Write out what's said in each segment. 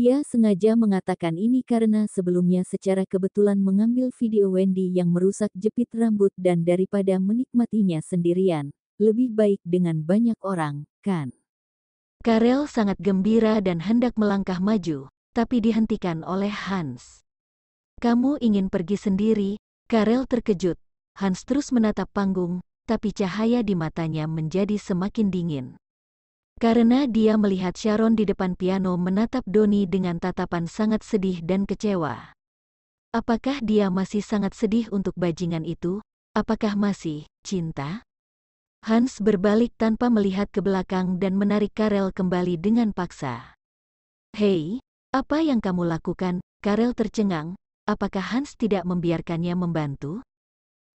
Dia sengaja mengatakan ini karena sebelumnya secara kebetulan mengambil video Wendy yang merusak jepit rambut dan daripada menikmatinya sendirian, lebih baik dengan banyak orang, kan? Karel sangat gembira dan hendak melangkah maju, tapi dihentikan oleh Hans. Kamu ingin pergi sendiri? Karel terkejut. Hans terus menatap panggung, tapi cahaya di matanya menjadi semakin dingin. Karena dia melihat Sharon di depan piano menatap Doni dengan tatapan sangat sedih dan kecewa. Apakah dia masih sangat sedih untuk bajingan itu? Apakah masih cinta? Hans berbalik tanpa melihat ke belakang dan menarik Karel kembali dengan paksa. Hei, apa yang kamu lakukan? Karel tercengang. Apakah Hans tidak membiarkannya membantu?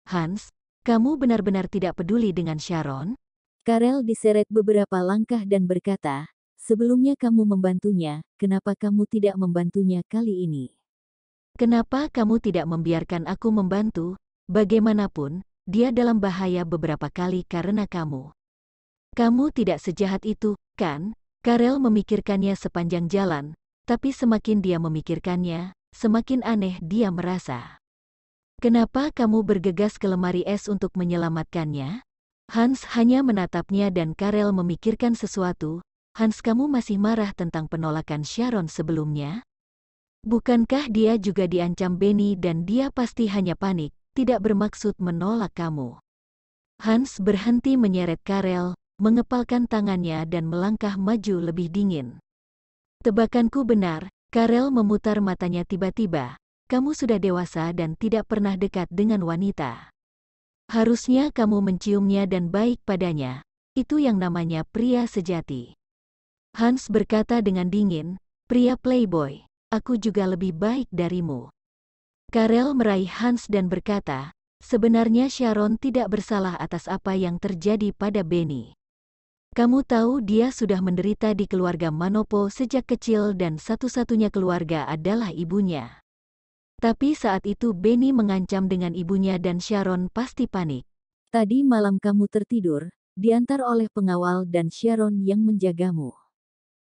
Hans, kamu benar-benar tidak peduli dengan Sharon? Karel diseret beberapa langkah dan berkata, Sebelumnya kamu membantunya, kenapa kamu tidak membantunya kali ini? Kenapa kamu tidak membiarkan aku membantu? Bagaimanapun, dia dalam bahaya beberapa kali karena kamu. Kamu tidak sejahat itu, kan? Karel memikirkannya sepanjang jalan, tapi semakin dia memikirkannya, semakin aneh dia merasa. Kenapa kamu bergegas ke lemari es untuk menyelamatkannya? Hans hanya menatapnya dan Karel memikirkan sesuatu. Hans kamu masih marah tentang penolakan Sharon sebelumnya? Bukankah dia juga diancam Benny dan dia pasti hanya panik, tidak bermaksud menolak kamu? Hans berhenti menyeret Karel, mengepalkan tangannya dan melangkah maju lebih dingin. Tebakanku benar, Karel memutar matanya tiba-tiba. Kamu sudah dewasa dan tidak pernah dekat dengan wanita. Harusnya kamu menciumnya dan baik padanya. Itu yang namanya pria sejati. Hans berkata dengan dingin, pria playboy, aku juga lebih baik darimu. Karel meraih Hans dan berkata, sebenarnya Sharon tidak bersalah atas apa yang terjadi pada Benny. Kamu tahu dia sudah menderita di keluarga Manopo sejak kecil dan satu-satunya keluarga adalah ibunya. Tapi saat itu Benny mengancam dengan ibunya dan Sharon pasti panik. Tadi malam kamu tertidur, diantar oleh pengawal dan Sharon yang menjagamu.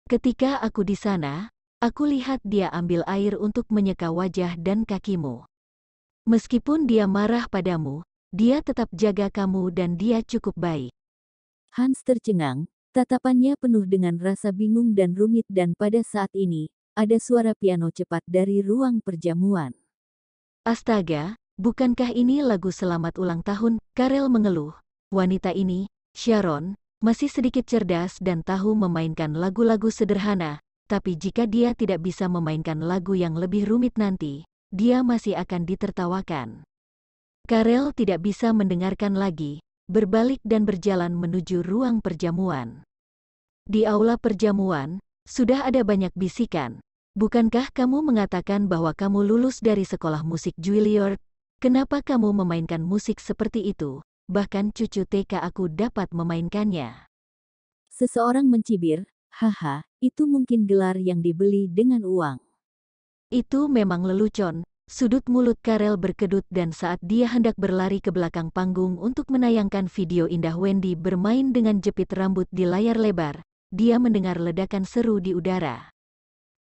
Ketika aku di sana, aku lihat dia ambil air untuk menyeka wajah dan kakimu. Meskipun dia marah padamu, dia tetap jaga kamu dan dia cukup baik. Hans tercengang, tatapannya penuh dengan rasa bingung dan rumit dan pada saat ini, ada suara piano cepat dari ruang perjamuan. Astaga, bukankah ini lagu selamat ulang tahun? Karel mengeluh. Wanita ini, Sharon, masih sedikit cerdas dan tahu memainkan lagu-lagu sederhana, tapi jika dia tidak bisa memainkan lagu yang lebih rumit nanti, dia masih akan ditertawakan. Karel tidak bisa mendengarkan lagi, berbalik dan berjalan menuju ruang perjamuan. Di aula perjamuan, sudah ada banyak bisikan. Bukankah kamu mengatakan bahwa kamu lulus dari sekolah musik Juilliard? Kenapa kamu memainkan musik seperti itu? Bahkan cucu TK aku dapat memainkannya. Seseorang mencibir, haha, itu mungkin gelar yang dibeli dengan uang. Itu memang lelucon, Sudut mulut Karel berkedut dan saat dia hendak berlari ke belakang panggung untuk menayangkan video indah Wendy bermain dengan jepit rambut di layar lebar, dia mendengar ledakan seru di udara.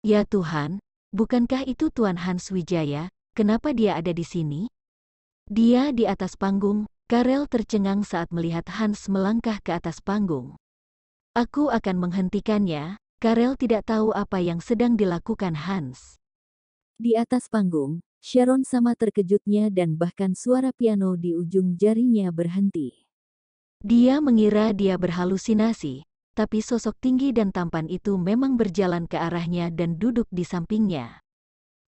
Ya Tuhan, bukankah itu Tuan Hans Wijaya, kenapa dia ada di sini? Dia di atas panggung, Karel tercengang saat melihat Hans melangkah ke atas panggung. Aku akan menghentikannya, Karel tidak tahu apa yang sedang dilakukan Hans. Di atas panggung, Sharon sama terkejutnya dan bahkan suara piano di ujung jarinya berhenti. Dia mengira dia berhalusinasi, tapi sosok tinggi dan tampan itu memang berjalan ke arahnya dan duduk di sampingnya.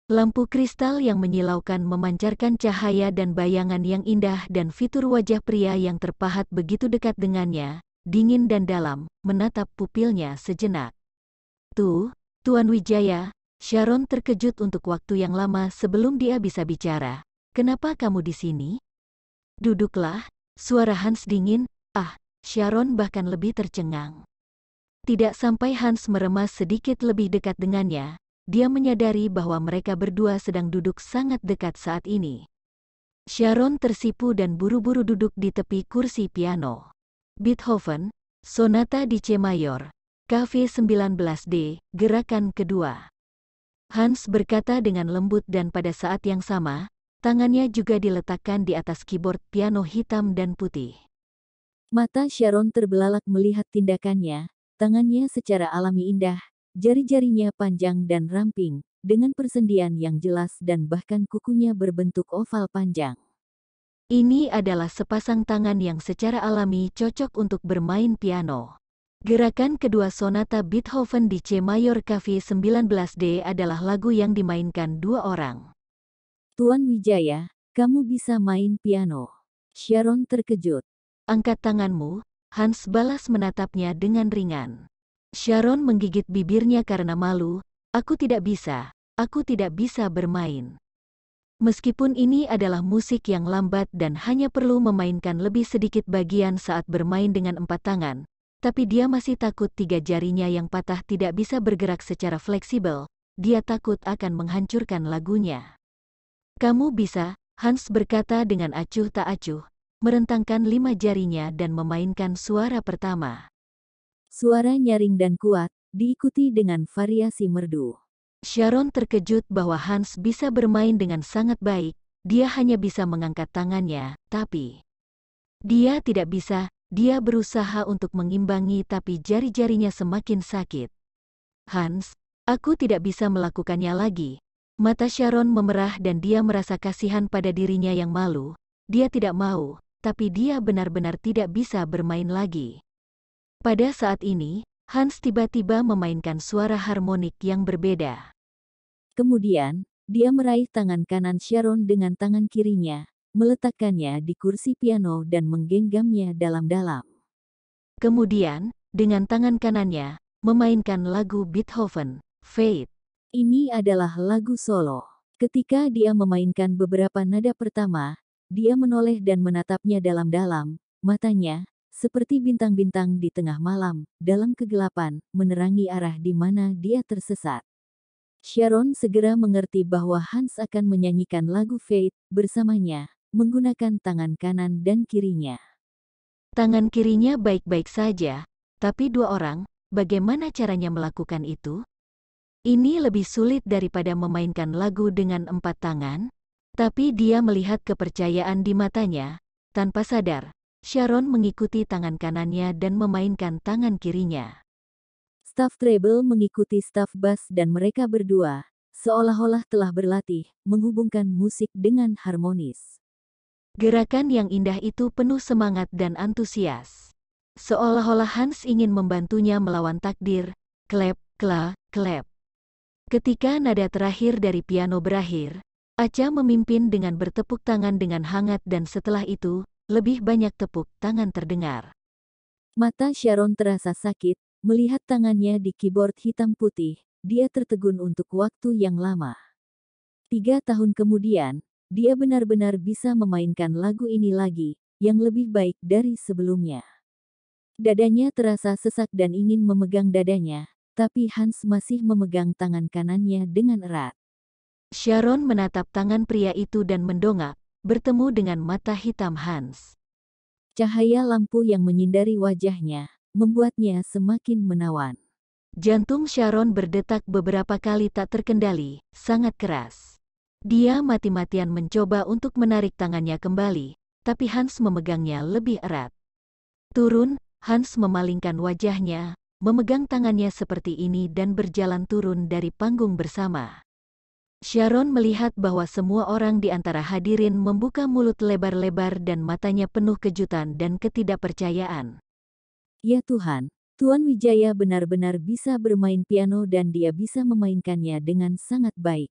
Lampu kristal yang menyilaukan memancarkan cahaya dan bayangan yang indah dan fitur wajah pria yang terpahat begitu dekat dengannya, dingin dan dalam, menatap pupilnya sejenak. Tuh, Tuan Wijaya, Sharon terkejut untuk waktu yang lama sebelum dia bisa bicara. Kenapa kamu di sini? Duduklah, suara Hans dingin, ah, Sharon bahkan lebih tercengang. Tidak sampai Hans meremas sedikit lebih dekat dengannya, dia menyadari bahwa mereka berdua sedang duduk sangat dekat saat ini. Sharon tersipu dan buru-buru duduk di tepi kursi piano. Beethoven, Sonata di C Mayor, KV 19D, gerakan kedua. Hans berkata dengan lembut dan pada saat yang sama, tangannya juga diletakkan di atas keyboard piano hitam dan putih. Mata Sharon terbelalak melihat tindakannya, Tangannya secara alami indah, jari-jarinya panjang dan ramping, dengan persendian yang jelas dan bahkan kukunya berbentuk oval panjang. Ini adalah sepasang tangan yang secara alami cocok untuk bermain piano. Gerakan kedua sonata Beethoven di C mayor KV 19D adalah lagu yang dimainkan dua orang. Tuan Wijaya, kamu bisa main piano. Sharon terkejut. Angkat tanganmu, Hans balas menatapnya dengan ringan. Sharon menggigit bibirnya karena malu, aku tidak bisa, aku tidak bisa bermain. Meskipun ini adalah musik yang lambat dan hanya perlu memainkan lebih sedikit bagian saat bermain dengan empat tangan, tapi dia masih takut tiga jarinya yang patah tidak bisa bergerak secara fleksibel, dia takut akan menghancurkan lagunya. Kamu bisa, Hans berkata dengan acuh tak acuh, merentangkan lima jarinya dan memainkan suara pertama. Suara nyaring dan kuat, diikuti dengan variasi merdu. Sharon terkejut bahwa Hans bisa bermain dengan sangat baik, dia hanya bisa mengangkat tangannya, tapi... Dia tidak bisa, dia berusaha untuk mengimbangi tapi jari-jarinya semakin sakit. Hans, aku tidak bisa melakukannya lagi. Mata Sharon memerah dan dia merasa kasihan pada dirinya yang malu. Dia tidak mau, tapi dia benar-benar tidak bisa bermain lagi. Pada saat ini, Hans tiba-tiba memainkan suara harmonik yang berbeda. Kemudian, dia meraih tangan kanan Sharon dengan tangan kirinya, meletakkannya di kursi piano dan menggenggamnya dalam-dalam. Kemudian, dengan tangan kanannya, memainkan lagu Beethoven, Fate. Ini adalah lagu solo. Ketika dia memainkan beberapa nada pertama, dia menoleh dan menatapnya dalam-dalam, matanya, seperti bintang-bintang di tengah malam, dalam kegelapan, menerangi arah di mana dia tersesat. Sharon segera mengerti bahwa Hans akan menyanyikan lagu Faith bersamanya, menggunakan tangan kanan dan kirinya. Tangan kirinya baik-baik saja, tapi dua orang, bagaimana caranya melakukan itu? Ini lebih sulit daripada memainkan lagu dengan empat tangan, tapi dia melihat kepercayaan di matanya. Tanpa sadar, Sharon mengikuti tangan kanannya dan memainkan tangan kirinya. Staff Treble mengikuti staff bass dan mereka berdua, seolah-olah telah berlatih, menghubungkan musik dengan harmonis. Gerakan yang indah itu penuh semangat dan antusias. Seolah-olah Hans ingin membantunya melawan takdir, klep, kla, klep. Ketika nada terakhir dari piano berakhir, Aca memimpin dengan bertepuk tangan dengan hangat dan setelah itu, lebih banyak tepuk tangan terdengar. Mata Sharon terasa sakit, melihat tangannya di keyboard hitam putih, dia tertegun untuk waktu yang lama. Tiga tahun kemudian, dia benar-benar bisa memainkan lagu ini lagi, yang lebih baik dari sebelumnya. Dadanya terasa sesak dan ingin memegang dadanya, tapi Hans masih memegang tangan kanannya dengan erat. Sharon menatap tangan pria itu dan mendongak, bertemu dengan mata hitam Hans. Cahaya lampu yang menyindari wajahnya membuatnya semakin menawan. Jantung Sharon berdetak beberapa kali tak terkendali, sangat keras. Dia mati-matian mencoba untuk menarik tangannya kembali, tapi Hans memegangnya lebih erat. Turun, Hans memalingkan wajahnya, memegang tangannya seperti ini dan berjalan turun dari panggung bersama. Sharon melihat bahwa semua orang di antara hadirin membuka mulut lebar-lebar dan matanya penuh kejutan dan ketidakpercayaan. Ya Tuhan, Tuan Wijaya benar-benar bisa bermain piano dan dia bisa memainkannya dengan sangat baik.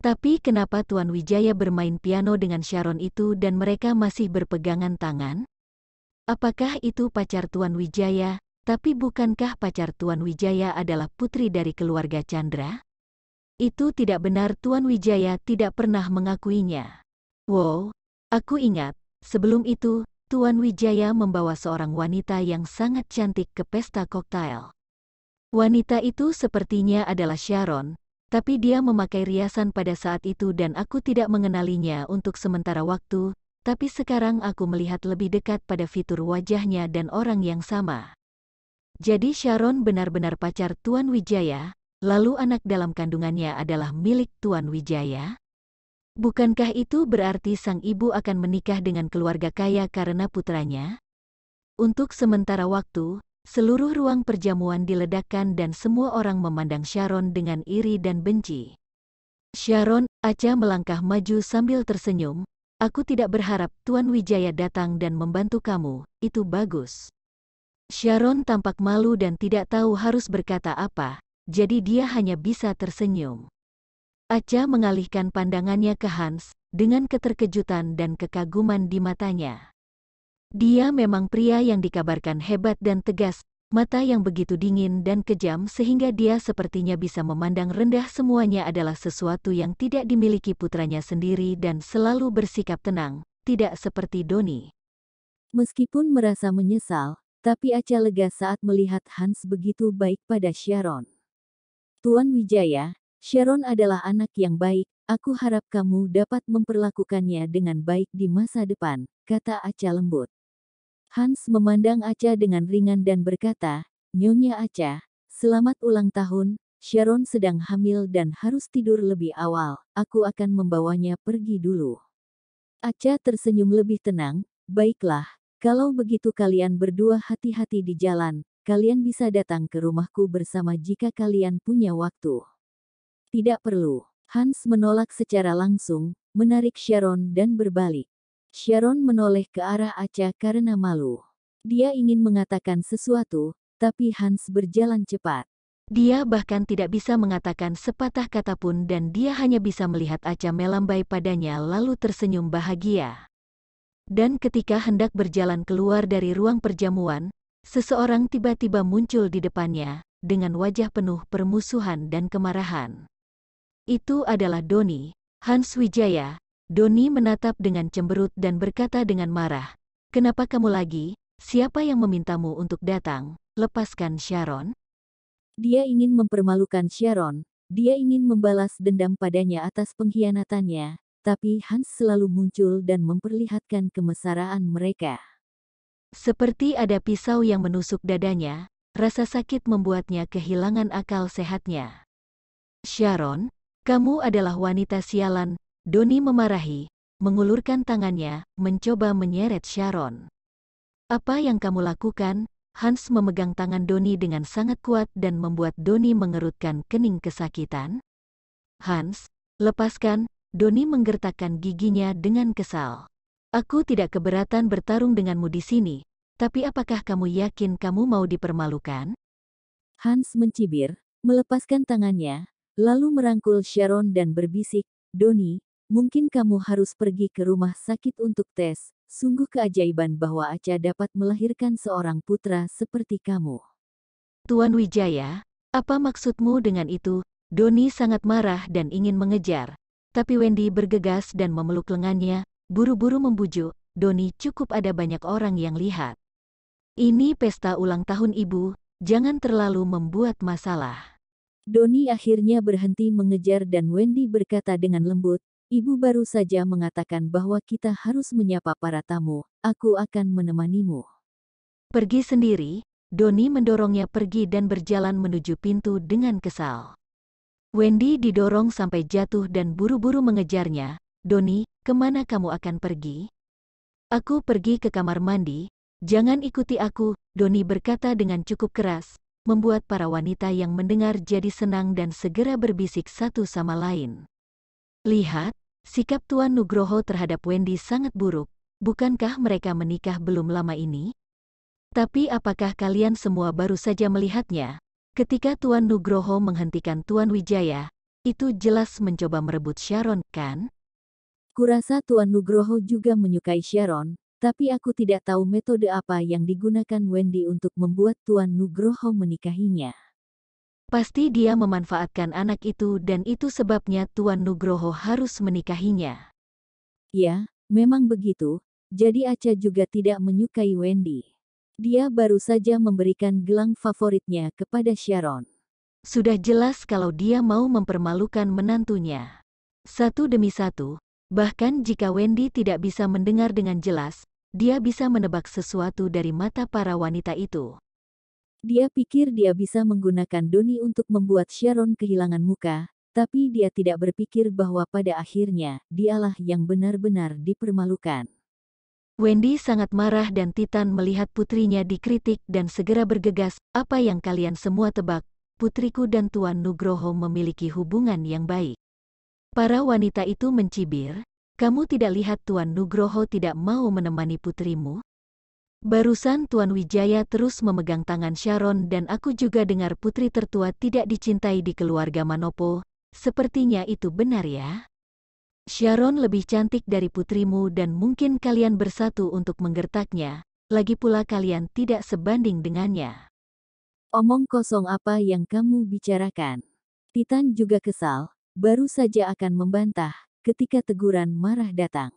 Tapi kenapa Tuan Wijaya bermain piano dengan Sharon itu dan mereka masih berpegangan tangan? Apakah itu pacar Tuan Wijaya, tapi bukankah pacar Tuan Wijaya adalah putri dari keluarga Chandra? Itu tidak benar Tuan Wijaya tidak pernah mengakuinya. Wow, aku ingat, sebelum itu, Tuan Wijaya membawa seorang wanita yang sangat cantik ke pesta koktail. Wanita itu sepertinya adalah Sharon, tapi dia memakai riasan pada saat itu dan aku tidak mengenalinya untuk sementara waktu, tapi sekarang aku melihat lebih dekat pada fitur wajahnya dan orang yang sama. Jadi Sharon benar-benar pacar Tuan Wijaya, lalu anak dalam kandungannya adalah milik Tuan Wijaya? Bukankah itu berarti sang ibu akan menikah dengan keluarga kaya karena putranya? Untuk sementara waktu, seluruh ruang perjamuan diledakkan dan semua orang memandang Sharon dengan iri dan benci. Sharon, Aca melangkah maju sambil tersenyum, Aku tidak berharap Tuan Wijaya datang dan membantu kamu, itu bagus. Sharon tampak malu dan tidak tahu harus berkata apa, jadi dia hanya bisa tersenyum. Acha mengalihkan pandangannya ke Hans, dengan keterkejutan dan kekaguman di matanya. Dia memang pria yang dikabarkan hebat dan tegas, mata yang begitu dingin dan kejam sehingga dia sepertinya bisa memandang rendah semuanya adalah sesuatu yang tidak dimiliki putranya sendiri dan selalu bersikap tenang, tidak seperti Doni. Meskipun merasa menyesal, tapi Acha lega saat melihat Hans begitu baik pada Sharon. Tuan Wijaya, Sharon adalah anak yang baik, aku harap kamu dapat memperlakukannya dengan baik di masa depan, kata Aca lembut. Hans memandang Aca dengan ringan dan berkata, Nyonya Aca, selamat ulang tahun, Sharon sedang hamil dan harus tidur lebih awal, aku akan membawanya pergi dulu. Aca tersenyum lebih tenang, baiklah, kalau begitu kalian berdua hati-hati di jalan, Kalian bisa datang ke rumahku bersama jika kalian punya waktu. Tidak perlu. Hans menolak secara langsung, menarik Sharon dan berbalik. Sharon menoleh ke arah Acha karena malu. Dia ingin mengatakan sesuatu, tapi Hans berjalan cepat. Dia bahkan tidak bisa mengatakan sepatah kata pun dan dia hanya bisa melihat Acha melambai padanya lalu tersenyum bahagia. Dan ketika hendak berjalan keluar dari ruang perjamuan, Seseorang tiba-tiba muncul di depannya, dengan wajah penuh permusuhan dan kemarahan. Itu adalah Doni, Hans Wijaya. Doni menatap dengan cemberut dan berkata dengan marah, Kenapa kamu lagi? Siapa yang memintamu untuk datang? Lepaskan Sharon. Dia ingin mempermalukan Sharon. Dia ingin membalas dendam padanya atas pengkhianatannya, tapi Hans selalu muncul dan memperlihatkan kemesraan mereka. Seperti ada pisau yang menusuk dadanya, rasa sakit membuatnya kehilangan akal sehatnya. Sharon, kamu adalah wanita sialan, Doni memarahi, mengulurkan tangannya, mencoba menyeret Sharon. Apa yang kamu lakukan? Hans memegang tangan Doni dengan sangat kuat dan membuat Doni mengerutkan kening kesakitan. Hans, lepaskan, Doni menggertakkan giginya dengan kesal. Aku tidak keberatan bertarung denganmu di sini, tapi apakah kamu yakin kamu mau dipermalukan? Hans mencibir, melepaskan tangannya, lalu merangkul Sharon dan berbisik, Doni, mungkin kamu harus pergi ke rumah sakit untuk tes. Sungguh keajaiban bahwa Aca dapat melahirkan seorang putra seperti kamu. Tuan Wijaya, apa maksudmu dengan itu? Doni sangat marah dan ingin mengejar. Tapi Wendy bergegas dan memeluk lengannya, buru-buru membujuk, Doni cukup ada banyak orang yang lihat. Ini pesta ulang tahun ibu, jangan terlalu membuat masalah. Doni akhirnya berhenti mengejar dan Wendy berkata dengan lembut, Ibu baru saja mengatakan bahwa kita harus menyapa para tamu, aku akan menemanimu. Pergi sendiri, Doni mendorongnya pergi dan berjalan menuju pintu dengan kesal. Wendy didorong sampai jatuh dan buru-buru mengejarnya, Doni, kemana kamu akan pergi? Aku pergi ke kamar mandi, jangan ikuti aku, Doni berkata dengan cukup keras, membuat para wanita yang mendengar jadi senang dan segera berbisik satu sama lain. Lihat, sikap Tuan Nugroho terhadap Wendy sangat buruk, bukankah mereka menikah belum lama ini? Tapi apakah kalian semua baru saja melihatnya? Ketika Tuan Nugroho menghentikan Tuan Wijaya, itu jelas mencoba merebut Sharon, kan? Kurasa Tuan Nugroho juga menyukai Sharon, tapi aku tidak tahu metode apa yang digunakan Wendy untuk membuat Tuan Nugroho menikahinya. Pasti dia memanfaatkan anak itu dan itu sebabnya Tuan Nugroho harus menikahinya. Ya, memang begitu, jadi Acha juga tidak menyukai Wendy. Dia baru saja memberikan gelang favoritnya kepada Sharon. Sudah jelas kalau dia mau mempermalukan menantunya. Satu demi satu, Bahkan jika Wendy tidak bisa mendengar dengan jelas, dia bisa menebak sesuatu dari mata para wanita itu. Dia pikir dia bisa menggunakan Doni untuk membuat Sharon kehilangan muka, tapi dia tidak berpikir bahwa pada akhirnya dialah yang benar-benar dipermalukan. Wendy sangat marah dan Titan melihat putrinya dikritik dan segera bergegas, apa yang kalian semua tebak, putriku dan Tuan Nugroho memiliki hubungan yang baik. Para wanita itu mencibir, kamu tidak lihat Tuan Nugroho tidak mau menemani putrimu? Barusan Tuan Wijaya terus memegang tangan Sharon dan aku juga dengar putri tertua tidak dicintai di keluarga Manopo, sepertinya itu benar ya? Sharon lebih cantik dari putrimu dan mungkin kalian bersatu untuk menggertaknya, lagi pula kalian tidak sebanding dengannya. Omong kosong apa yang kamu bicarakan? Titan juga kesal, baru saja akan membantah ketika teguran marah datang.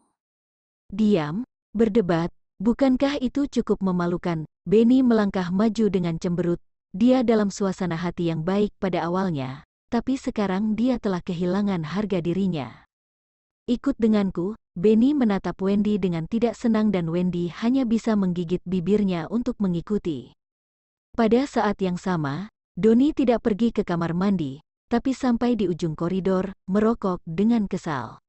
Diam, berdebat, bukankah itu cukup memalukan? Benny melangkah maju dengan cemberut, dia dalam suasana hati yang baik pada awalnya, tapi sekarang dia telah kehilangan harga dirinya. Ikut denganku, Benny menatap Wendy dengan tidak senang dan Wendy hanya bisa menggigit bibirnya untuk mengikuti. Pada saat yang sama, Doni tidak pergi ke kamar mandi, tapi sampai di ujung koridor, merokok dengan kesal.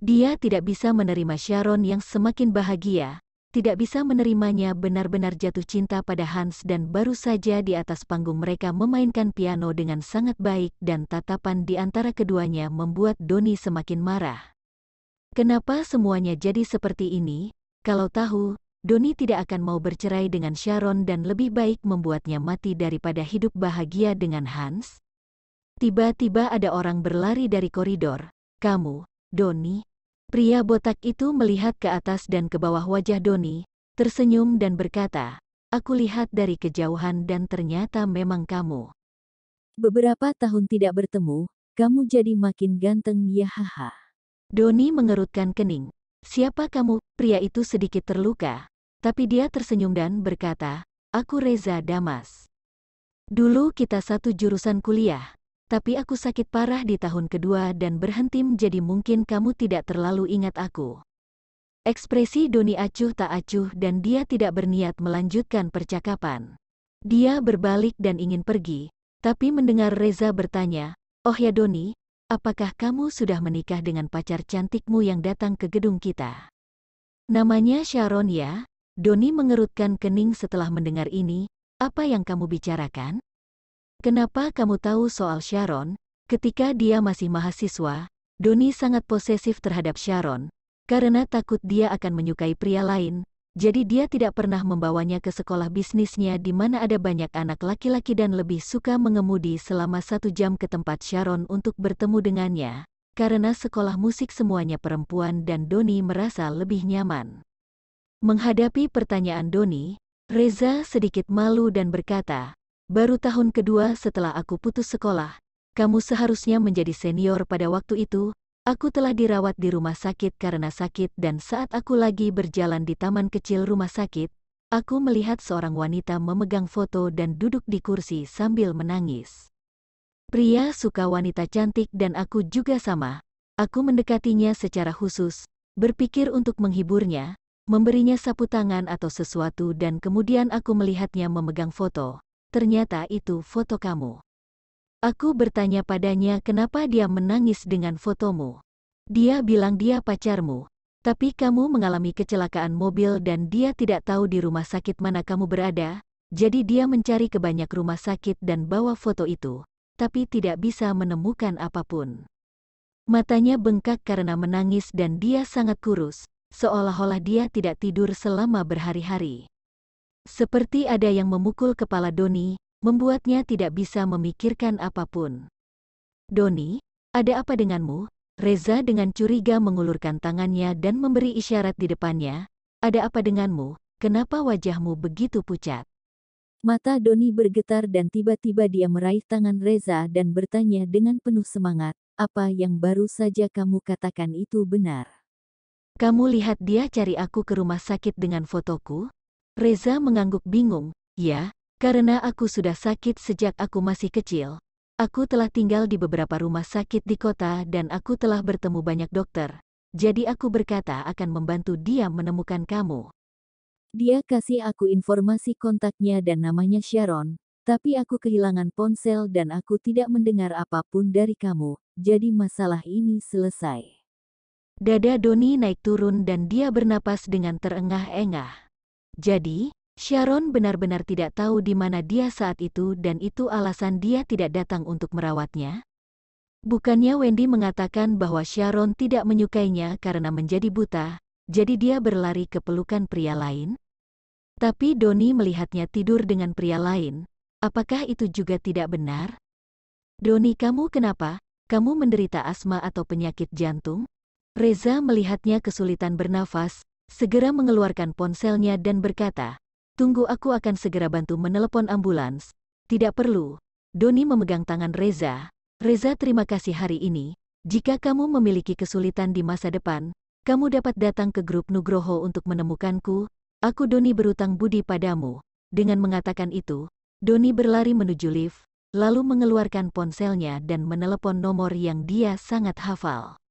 Dia tidak bisa menerima Sharon yang semakin bahagia, tidak bisa menerimanya benar-benar jatuh cinta pada Hans dan baru saja di atas panggung mereka memainkan piano dengan sangat baik dan tatapan di antara keduanya membuat Doni semakin marah. Kenapa semuanya jadi seperti ini? Kalau tahu, Doni tidak akan mau bercerai dengan Sharon dan lebih baik membuatnya mati daripada hidup bahagia dengan Hans? Tiba-tiba ada orang berlari dari koridor. Kamu, Doni. Pria botak itu melihat ke atas dan ke bawah wajah Doni, tersenyum dan berkata, Aku lihat dari kejauhan dan ternyata memang kamu. Beberapa tahun tidak bertemu, kamu jadi makin ganteng ya haha. Doni mengerutkan kening. Siapa kamu? Pria itu sedikit terluka, tapi dia tersenyum dan berkata, Aku Reza Damas. Dulu kita satu jurusan kuliah, tapi aku sakit parah di tahun kedua dan berhenti menjadi mungkin kamu tidak terlalu ingat aku. Ekspresi Doni acuh tak acuh dan dia tidak berniat melanjutkan percakapan. Dia berbalik dan ingin pergi, tapi mendengar Reza bertanya, Oh ya Doni, apakah kamu sudah menikah dengan pacar cantikmu yang datang ke gedung kita? Namanya Sharon ya? Doni mengerutkan kening setelah mendengar ini, apa yang kamu bicarakan? Kenapa kamu tahu soal Sharon? Ketika dia masih mahasiswa, Doni sangat posesif terhadap Sharon, karena takut dia akan menyukai pria lain, jadi dia tidak pernah membawanya ke sekolah bisnisnya di mana ada banyak anak laki-laki dan lebih suka mengemudi selama satu jam ke tempat Sharon untuk bertemu dengannya, karena sekolah musik semuanya perempuan dan Doni merasa lebih nyaman. Menghadapi pertanyaan Doni, Reza sedikit malu dan berkata, Baru tahun kedua setelah aku putus sekolah, kamu seharusnya menjadi senior pada waktu itu. Aku telah dirawat di rumah sakit karena sakit dan saat aku lagi berjalan di taman kecil rumah sakit, aku melihat seorang wanita memegang foto dan duduk di kursi sambil menangis. Pria suka wanita cantik dan aku juga sama. Aku mendekatinya secara khusus, berpikir untuk menghiburnya, memberinya sapu tangan atau sesuatu dan kemudian aku melihatnya memegang foto ternyata itu foto kamu. Aku bertanya padanya kenapa dia menangis dengan fotomu. Dia bilang dia pacarmu, tapi kamu mengalami kecelakaan mobil dan dia tidak tahu di rumah sakit mana kamu berada, jadi dia mencari ke banyak rumah sakit dan bawa foto itu, tapi tidak bisa menemukan apapun. Matanya bengkak karena menangis dan dia sangat kurus, seolah-olah dia tidak tidur selama berhari-hari. Seperti ada yang memukul kepala Doni, membuatnya tidak bisa memikirkan apapun. Doni, ada apa denganmu? Reza dengan curiga mengulurkan tangannya dan memberi isyarat di depannya. Ada apa denganmu? Kenapa wajahmu begitu pucat? Mata Doni bergetar dan tiba-tiba dia meraih tangan Reza dan bertanya dengan penuh semangat, apa yang baru saja kamu katakan itu benar? Kamu lihat dia cari aku ke rumah sakit dengan fotoku? Reza mengangguk bingung, ya, karena aku sudah sakit sejak aku masih kecil. Aku telah tinggal di beberapa rumah sakit di kota dan aku telah bertemu banyak dokter. Jadi aku berkata akan membantu dia menemukan kamu. Dia kasih aku informasi kontaknya dan namanya Sharon, tapi aku kehilangan ponsel dan aku tidak mendengar apapun dari kamu, jadi masalah ini selesai. Dada Doni naik turun dan dia bernapas dengan terengah-engah. Jadi, Sharon benar-benar tidak tahu di mana dia saat itu dan itu alasan dia tidak datang untuk merawatnya? Bukannya Wendy mengatakan bahwa Sharon tidak menyukainya karena menjadi buta, jadi dia berlari ke pelukan pria lain? Tapi Doni melihatnya tidur dengan pria lain. Apakah itu juga tidak benar? Doni kamu kenapa? Kamu menderita asma atau penyakit jantung? Reza melihatnya kesulitan bernafas, segera mengeluarkan ponselnya dan berkata, Tunggu aku akan segera bantu menelepon ambulans. Tidak perlu. Doni memegang tangan Reza. Reza terima kasih hari ini. Jika kamu memiliki kesulitan di masa depan, kamu dapat datang ke grup Nugroho untuk menemukanku. Aku Doni berutang budi padamu. Dengan mengatakan itu, Doni berlari menuju lift, lalu mengeluarkan ponselnya dan menelepon nomor yang dia sangat hafal.